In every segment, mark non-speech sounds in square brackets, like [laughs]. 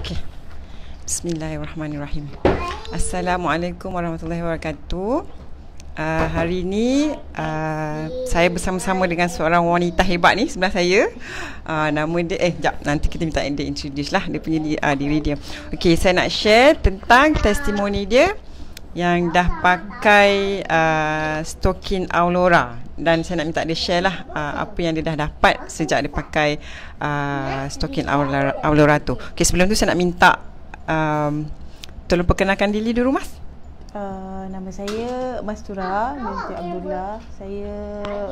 Okey. Bismillahirrahmanirrahim. Assalamualaikum warahmatullahi wabarakatuh. Uh, hari ini uh, ah, saya bersama-sama dengan seorang wanita hebat ni sebelah saya. Uh, nama dia eh jap nanti kita minta dia introduce lah dia punya uh, diri dia. Okey, saya nak share tentang testimoni dia yang dah pakai uh, stokin Aurora dan saya nak minta dia share lah uh, apa yang dia dah dapat sejak dia pakai uh, stokin Aurora, Aurora tu. Okay, sebelum tu saya nak minta um, tolong perkenalkan diri dulu Mas. Uh, nama saya Mas Tura binti Abdullah. Saya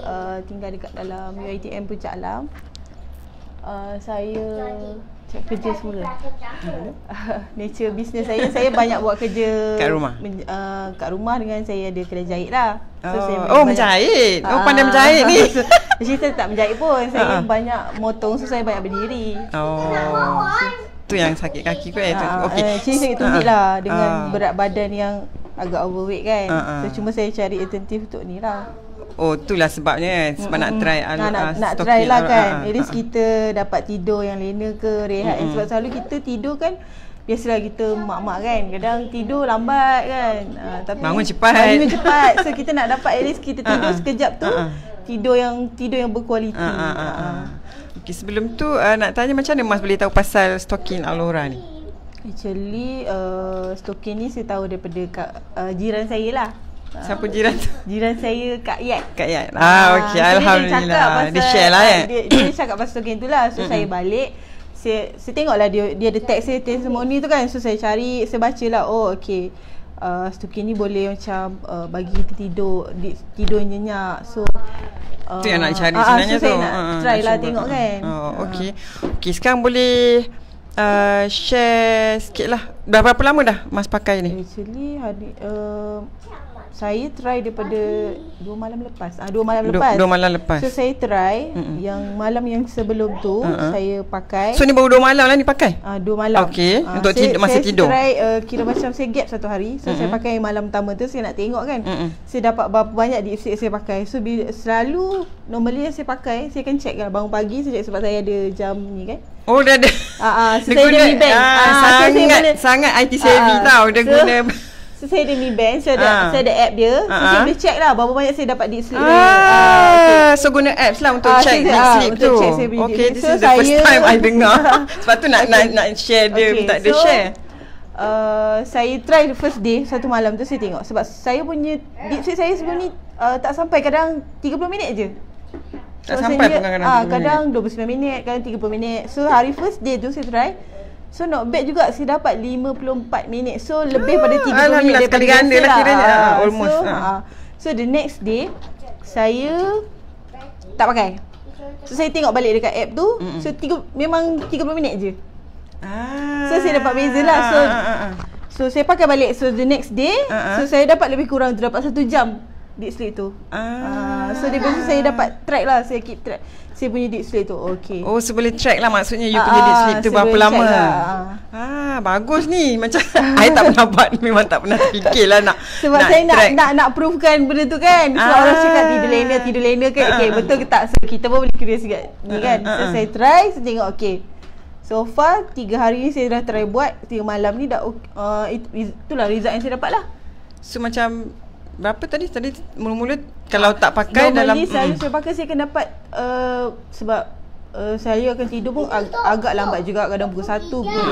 uh, tinggal dekat dalam UiTM Puncak Alam. Uh, saya Cakap kerja semula. [laughs] Nature bisnes saya, saya banyak buat kerja kat rumah. uh, kat rumah dengan saya ada kedai jahit lah. So, oh, oh menjahit. oh, pandai ah. menjahit ni. [laughs] Saya tak menjahit pun. Saya uh-huh. banyak motong, so saya banyak berdiri. Oh. Tu yang sakit kaki kot. Eh, uh, okay. Cerita uh, saya tumbuk lah uh, dengan uh, berat badan yang agak overweight kan. Uh, uh. So, cuma saya cari alternatif untuk ni lah. Oh itulah sebabnya kan Sebab mm-hmm. nak try al- Nak, uh, nak try lah, lah kan uh, At least uh, kita uh. dapat tidur yang lena ke Rehat mm-hmm. Sebab selalu kita tidur kan Biasalah kita mak-mak kan Kadang tidur lambat kan uh, tapi Bangun cepat Bangun cepat So kita nak dapat at least kita tidur [laughs] sekejap tu Tidur yang tidur yang berkualiti uh-huh. uh uh Okay, Sebelum tu uh, nak tanya macam mana Mas boleh tahu pasal stalking Alora ni Actually uh, stalking ni saya tahu daripada kak, uh, jiran saya lah Siapa jiran tu? Jiran saya Kak Yat. Kak Yat. Ah, uh, okey. Alhamdulillah. Dia, pasal, dia share lah ah, eh. Dia, dia cakap pasal game tu lah. So, mm-hmm. saya balik. Saya, saya tengok lah dia, dia ada teks saya ni tu kan. So, saya cari, saya baca lah. Oh, okey. Uh, ah, Stukin ni boleh macam uh, bagi kita tidur, di, tidur nyenyak. So, Uh, tu yang nak cari uh, sebenarnya so tu. Saya nak uh, try nak lah cuba. tengok kan. Oh, okey okey sekarang boleh uh, share sikit lah. Berapa lama dah Mas pakai ni? Actually, hari... Uh, saya try daripada Pagi. dua malam lepas. Ah dua malam lepas. Dua, dua malam lepas. So saya try Mm-mm. yang malam yang sebelum tu uh-huh. saya pakai. So ni baru dua malam lah ni pakai? Ah dua malam. Okey, ah, untuk saya, tidur, masa saya tidur. Saya try uh, kira macam saya gap satu hari. So Mm-mm. saya pakai malam pertama tu saya nak tengok kan. Mm-mm. Saya dapat berapa banyak di saya pakai. So bila, selalu normally saya pakai saya akan check lah bangun pagi saya check sebab saya ada jam ni kan. Oh dah ada. Ah, ah, so dia saya guna, ada Mi Band. Ah, ah, sangat, saya mana, sangat IT savvy ah, ah, tau. Dia so, guna. So saya ada Mi Band Saya ada, ha. saya ada app dia So ha. saya ah. boleh check lah Berapa banyak saya dapat deep sleep ha. Ah. Ha. So guna apps lah Untuk ha. check deep ha. sleep ha. tu check saya Okay this so, is the first time I dengar [laughs] Sebab tu nak, okay. nak, nak share dia okay. Tak ada so, share Uh, saya try the first day Satu malam tu saya tengok Sebab saya punya Deep sleep saya sebelum ni uh, Tak sampai kadang 30 minit je so, Tak sampai pun kadang-kadang ha, Kadang 29 minit Kadang 30 minit So hari first day tu saya try So not bad juga si dapat 54 minit. So lebih uh, pada 30 minit daripada Alhamdulillah sekali ganda lah, lah kiranya. Uh, almost. So, uh. Ah. Ah. so the next day, saya tak pakai. So saya tengok balik dekat app tu. Mm-mm. So tiga, memang 30 minit je. So saya dapat beza lah. So, ah, ah, ah. so saya pakai balik. So the next day, ah, ah. so saya dapat lebih kurang tu dapat 1 jam deep slate tu. Ah. Uh, so dia biasa saya dapat track lah. Saya keep track. Saya punya deep slate tu. Okay. Oh, so boleh track lah maksudnya you uh, punya ah, deep slate tu berapa lama. Lah. Ah, bagus ni. Macam saya [laughs] tak pernah buat. Memang tak pernah fikir lah nak Sebab nak saya nak, track. nak, nak proofkan benda tu kan. Sebab orang ah. cakap tidur lena, tidur lena kan. Uh. Okay, betul ke tak? So, kita pun boleh kira sikit. Ni uh, kan. Uh, So, saya try. Saya tengok. Okay. So far, tiga hari ni saya dah try buat. Tiga malam ni dah. Uh, it, itulah result yang saya dapat lah. So, macam Berapa tadi? Tadi mula-mula kalau tak pakai Normally dalam Normally saya, hmm. saya pakai saya akan dapat uh, Sebab uh, saya akan tidur pun ag- agak lambat juga Kadang pukul 1, pukul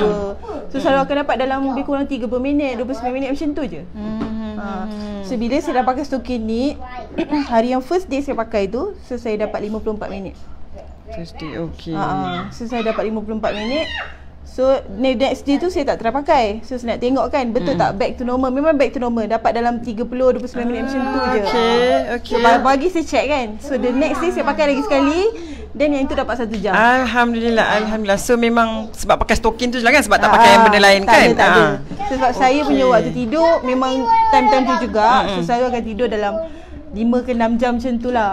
2 So selalu akan dapat dalam lebih kurang 3 per minit 29 minit macam tu je hmm. Uh, bila saya dah pakai stokin ni [coughs] Hari yang first day saya pakai tu So saya dapat 54 minit First day okay uh, So saya dapat 54 minit So next day tu saya tak try pakai So saya nak tengok kan betul hmm. tak back to normal Memang back to normal dapat dalam 30-29 minit uh, macam tu okay, je ah, Okay okay So pagi saya check kan So the next day saya pakai lagi sekali Then yang itu dapat satu jam Alhamdulillah Alhamdulillah So memang sebab pakai stokin tu je lah kan Sebab tak ah, pakai yang benda lain tak kan ada, Tak ada so, ah. Sebab okay. saya punya waktu tidur memang time-time tu juga So saya akan tidur dalam 5 ke 6 jam macam tu lah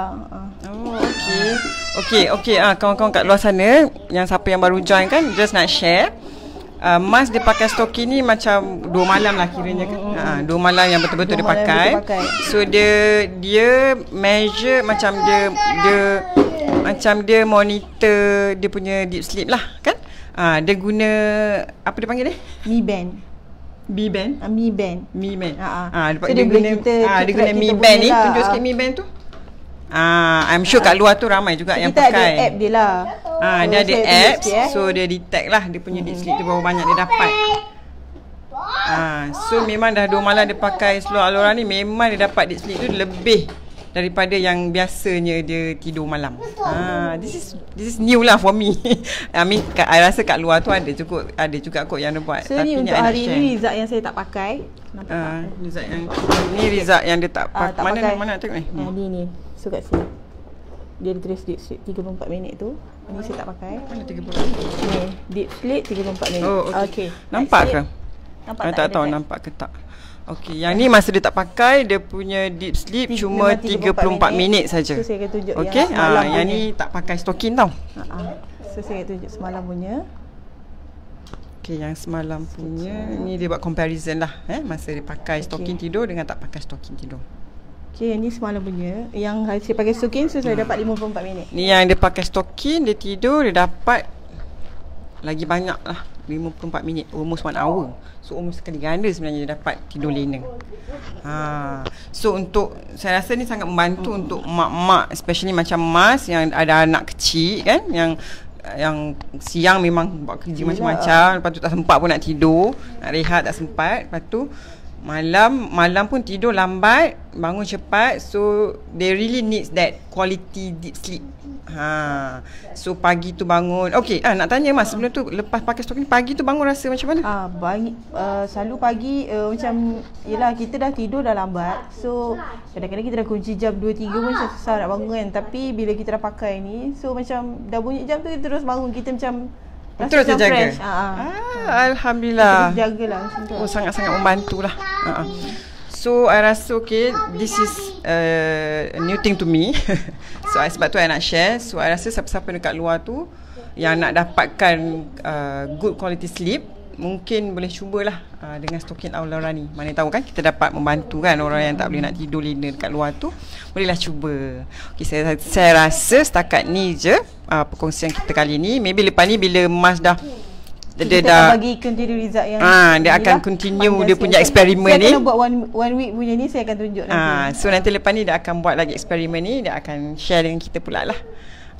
Oh okay Okey, okey. ah, kawan-kawan kat luar sana Yang siapa yang baru join kan Just nak share uh, Mask dia pakai stoki ni macam Dua malam lah kiranya kan ha, Dua malam yang betul-betul dua dia pakai. So dia dia measure macam dia dia Macam dia monitor dia punya deep sleep lah kan ha, Dia guna, apa dia panggil ni? Mi Band Mi Band? Ah Mi Band Mi Band ha, ha. Ha, so dia, dia, guna, kita, dia guna Mi Band ni lah. Tunjuk sikit Mi Band tu Ah, I'm sure uh, kat luar tu ramai juga so yang pakai. Kita ada app dia lah. Ah, dia ada app, eh. so dia detect lah dia punya hmm. sleep tu berapa banyak dia dapat. Ah, so memang dah 2 malam dia pakai seluar Alora ni memang dia dapat deep sleep tu lebih daripada yang biasanya dia tidur malam. Betul. Ah, this is this is new lah for me. [laughs] I mean, I rasa kat luar tu ada cukup ada juga kot yang dia buat. So, ni untuk hari ni Rizal yang saya tak pakai. Nampak ah, uh, yang ni Rizal yang dia tak, uh, tak mana, pakai. Mana mana tengok ni? Eh? Ha, ni ni. So kat sini. Dia tulis deep sleep 34 minit tu. Ini saya tak pakai. Mana 34 minit? Ni, deep sleep 34 minit. Oh, okay. okay. Nampak ke? Nampak tak? Tak tahu nampak ke tak. Okey, yang ni masa dia tak pakai, dia punya deep sleep Tiga, cuma 34, 34 minit, minit, saja. Tu saya tunjuk okay. yang semalam. Okey, yang ah, ni tak pakai stocking tau. Ha So saya akan tunjuk semalam punya. Okey, yang semalam punya lah. ni dia buat comparison lah eh masa dia pakai stocking okay. tidur dengan tak pakai stocking tidur. Okey, yang ni semalam punya. Yang saya pakai stocking so saya ha. dapat 54 minit. Ni yang dia pakai stocking, dia tidur, dia dapat lagi banyak lah. 54 minit almost 1 hour so almost sekali ganda sebenarnya dia dapat tidur lena ha. so untuk saya rasa ni sangat membantu hmm. untuk mak-mak especially macam mas yang ada anak kecil kan yang yang siang memang buat kerja macam-macam lepas tu tak sempat pun nak tidur nak rehat tak sempat lepas tu malam malam pun tidur lambat bangun cepat so they really needs that quality deep sleep ha so pagi tu bangun okay ah nak tanya mas sebelum tu lepas pakai stocking pagi tu bangun rasa macam mana ah bang uh, ah, selalu pagi uh, macam yalah kita dah tidur dah lambat so kadang-kadang kita dah kunci jam 2 3 pun susah nak bangun kan tapi bila kita dah pakai ni so macam dah bunyi jam tu kita terus bangun kita macam Rasa terus terjaga. Fresh. Ah, ah, ah alhamdulillah. Terjagalah Oh sangat-sangat membantulah. Ha. Ah. So I rasa okay this is uh, a new thing to me. [laughs] so I, sebab tu I nak share. So I rasa siapa-siapa dekat luar tu yang nak dapatkan uh, good quality sleep, mungkin boleh cubalah uh, dengan stokin Aulora ni. Mana tahu kan kita dapat membantu kan orang yang tak boleh nak tidur lena dekat luar tu. Bolehlah cuba. Okey saya saya rasa setakat ni je uh, perkongsian kita kali ni. Maybe lepas ni bila Mas dah dia, dia dah bagi continue result yang ah dia akan lah. continue dia punya eksperimen ni. Saya akan buat one, one week punya ni saya akan tunjuk ah, nanti. Ah so nanti lepas ni dia akan buat lagi eksperimen ni dia akan share dengan kita pula lah.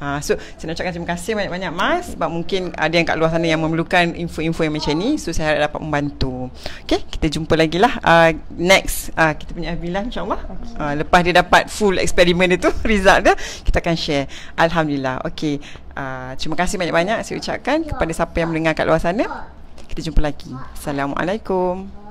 Ha, so saya nak ucapkan terima kasih banyak-banyak Mas sebab mungkin ada yang kat luar sana yang memerlukan info-info yang macam ni so saya harap dapat membantu. Okay kita jumpa lagi lah uh, next uh, kita punya Abilah insyaAllah okay. uh, ah, lepas dia dapat full eksperimen dia tu [laughs] result dia kita akan share. Alhamdulillah okay uh, terima kasih banyak-banyak saya ucapkan ya. kepada siapa yang mendengar kat luar sana kita jumpa lagi. Assalamualaikum.